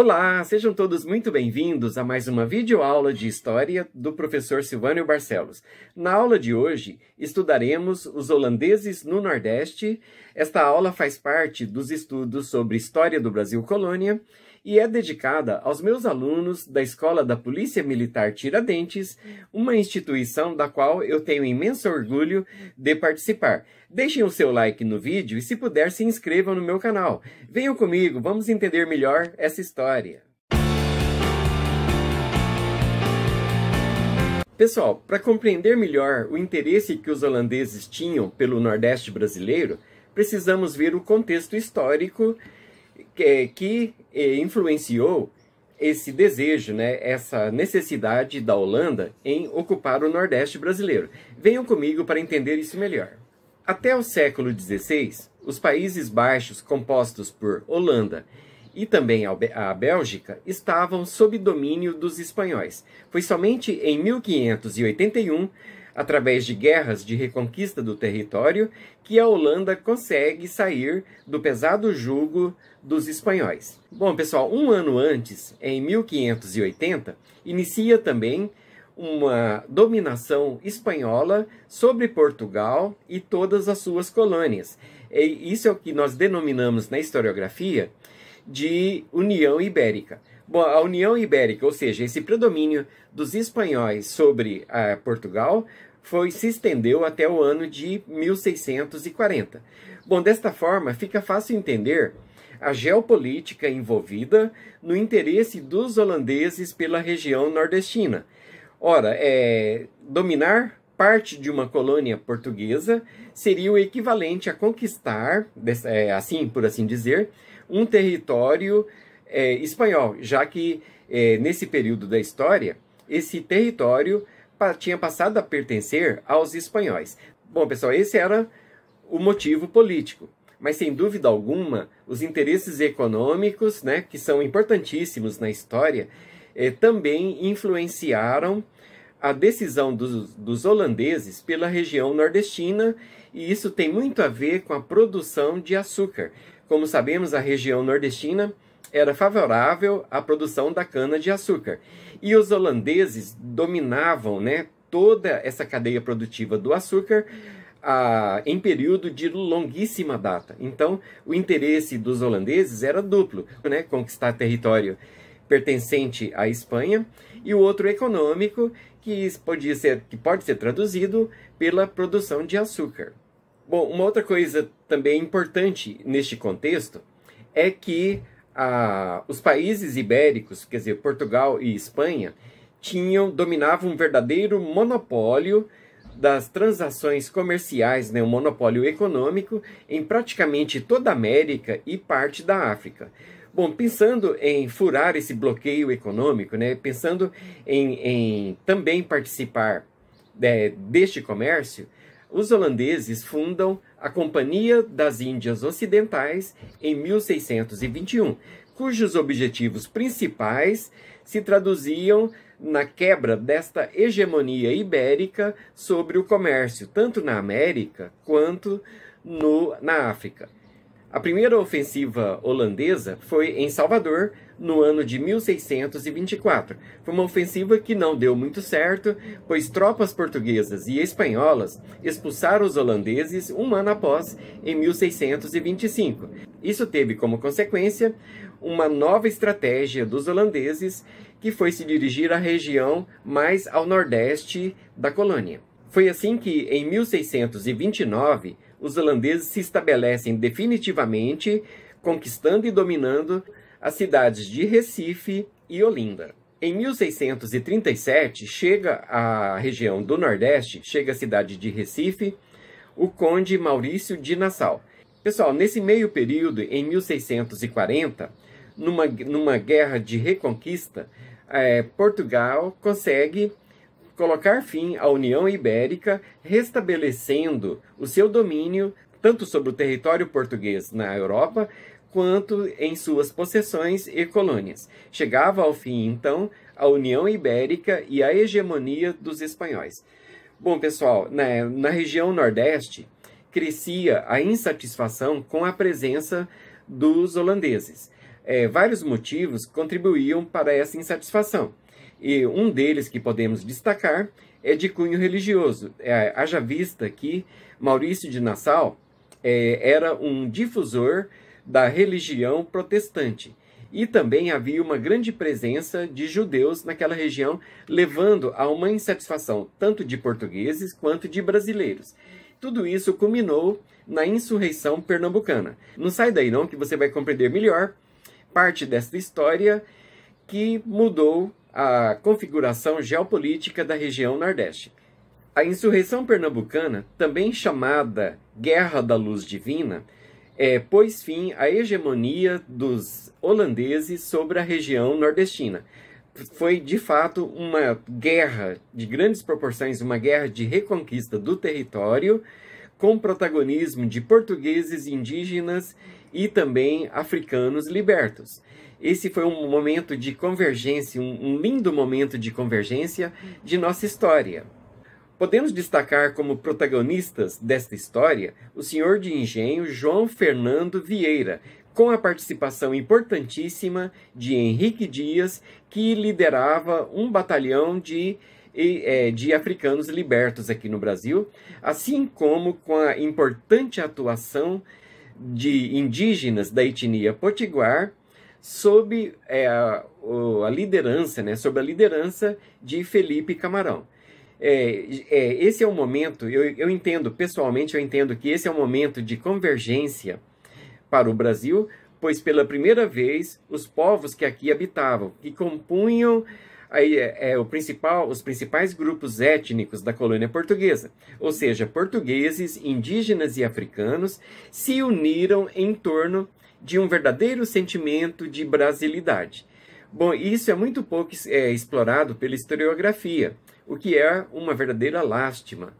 Olá, sejam todos muito bem-vindos a mais uma videoaula de História do professor Silvânio Barcelos. Na aula de hoje, estudaremos os holandeses no Nordeste. Esta aula faz parte dos estudos sobre História do Brasil Colônia e é dedicada aos meus alunos da Escola da Polícia Militar Tiradentes, uma instituição da qual eu tenho imenso orgulho de participar. Deixem o seu like no vídeo e, se puder, se inscrevam no meu canal. Venham comigo, vamos entender melhor essa história. Pessoal, para compreender melhor o interesse que os holandeses tinham pelo Nordeste brasileiro, precisamos ver o contexto histórico que, que eh, influenciou esse desejo, né, essa necessidade da Holanda em ocupar o Nordeste brasileiro. Venham comigo para entender isso melhor. Até o século XVI, os Países Baixos, compostos por Holanda e também a Bélgica, estavam sob domínio dos espanhóis. Foi somente em 1581 através de guerras de reconquista do território, que a Holanda consegue sair do pesado jugo dos espanhóis. Bom, pessoal, um ano antes, em 1580, inicia também uma dominação espanhola sobre Portugal e todas as suas colônias. E isso é o que nós denominamos na historiografia de União Ibérica. Bom, a União Ibérica, ou seja, esse predomínio dos espanhóis sobre a ah, Portugal, foi se estendeu até o ano de 1640. Bom, desta forma fica fácil entender a geopolítica envolvida no interesse dos holandeses pela região nordestina. Ora, é, dominar parte de uma colônia portuguesa seria o equivalente a conquistar, é, assim por assim dizer, um território é, espanhol, já que é, nesse período da história, esse território tinha passado a pertencer aos espanhóis. Bom, pessoal, esse era o motivo político. Mas sem dúvida alguma, os interesses econômicos, né, que são importantíssimos na história, é, também influenciaram a decisão dos, dos, holandeses pela região nordestina, e isso tem muito a ver com a produção de açúcar. Como sabemos, a região nordestina era favorável à produção da cana-de-açúcar. E os holandeses dominavam né, toda essa cadeia produtiva do açúcar ah, em período de longuíssima data. Então, o interesse dos holandeses era duplo, né, conquistar território pertencente à Espanha e o outro econômico que, podia ser, que pode ser traduzido pela produção de açúcar. Bom, uma outra coisa também importante neste contexto é que a, os países ibéricos, quer dizer, Portugal e Espanha, tinham dominavam um verdadeiro monopólio das transações comerciais, né, um monopólio econômico em praticamente toda a América e parte da África. Bom, pensando em furar esse bloqueio econômico, né, pensando em, em também participar é, deste comércio, os holandeses fundam a Companhia das Índias Ocidentais em 1621, cujos objetivos principais se traduziam na quebra desta hegemonia ibérica sobre o comércio, tanto na América quanto no, na África. A primeira ofensiva holandesa foi em Salvador, no ano de 1624. Foi uma ofensiva que não deu muito certo, pois tropas portuguesas e espanholas expulsaram os holandeses um ano após, em 1625. Isso teve como consequência uma nova estratégia dos holandeses que foi se dirigir à região mais ao nordeste da colônia. Foi assim que, em 1629, os holandeses se estabelecem definitivamente, conquistando e dominando as cidades de Recife e Olinda. Em 1637, chega à região do Nordeste, chega a cidade de Recife, o conde Maurício de Nassau. Pessoal, nesse meio período, em 1640, numa, numa guerra de reconquista, é, Portugal consegue colocar fim à União Ibérica, restabelecendo o seu domínio tanto sobre o território português na Europa quanto em suas possessões e colônias. Chegava ao fim, então, a União Ibérica e a hegemonia dos espanhóis. Bom, pessoal, na, né, na região Nordeste crescia a insatisfação com a presença dos holandeses. É, vários motivos contribuíam para essa insatisfação. E um deles que podemos destacar é de cunho religioso. É, haja vista que Maurício de Nassau é, era um difusor da religião protestante. E também havia uma grande presença de judeus naquela região, levando a uma insatisfação tanto de portugueses quanto de brasileiros. Tudo isso culminou na insurreição pernambucana. Não sai daí não que você vai compreender melhor parte dessa história que mudou a configuração geopolítica da região Nordeste. A insurreição pernambucana, também chamada Guerra da Luz Divina, é, pôs fim à hegemonia dos holandeses sobre a região nordestina. Foi de fato uma guerra de grandes proporções, uma guerra de reconquista do território, com protagonismo de portugueses, indígenas e também africanos libertos. Esse foi um momento de convergência, um, lindo momento de convergência de nossa história. Podemos destacar como protagonistas desta história o senhor de engenho João Fernando Vieira, com a participação importantíssima de Henrique Dias, que liderava um batalhão de, é, de africanos libertos aqui no Brasil, assim como com a importante atuação de indígenas da etnia potiguar sob é, a, a liderança, né, sob a liderança de Felipe Camarão é, é, esse é o momento, eu, eu entendo, pessoalmente, eu entendo que esse é o momento de convergência para o Brasil, pois pela primeira vez os povos que aqui habitavam, que compunham aí, é, é o principal, os principais grupos étnicos da colônia portuguesa, ou seja, portugueses, indígenas e africanos, se uniram em torno de um verdadeiro sentimento de brasilidade. Bom, isso é muito pouco é, explorado pela historiografia, o que é uma verdadeira lástima.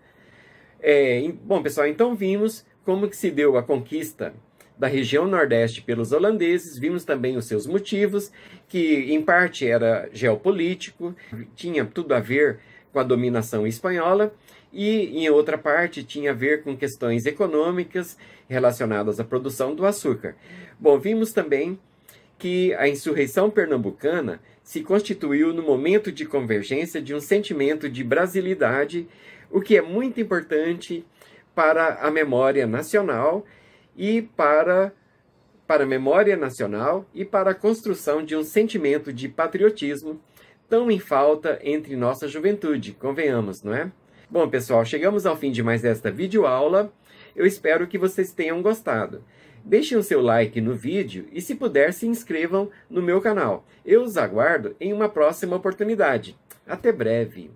É, em, bom, pessoal, então vimos como que se deu a conquista da região nordeste pelos holandeses, vimos também os seus motivos, que em parte era geopolítico, tinha tudo a ver com a dominação espanhola, e em outra parte tinha a ver com questões econômicas relacionadas à produção do açúcar. Bom, vimos também que a insurreição pernambucana se constituiu no momento de convergência de um sentimento de brasilidade, o que é muito importante para a memória nacional e para para a memória nacional e para a construção de um sentimento de patriotismo tão em falta entre nossa juventude, convenhamos, não é? Bom, pessoal, chegamos ao fim de mais esta videoaula. Eu espero que vocês tenham gostado. Deixem o seu like no vídeo e, se puder, se inscrevam no meu canal. Eu os aguardo em uma próxima oportunidade. Até breve!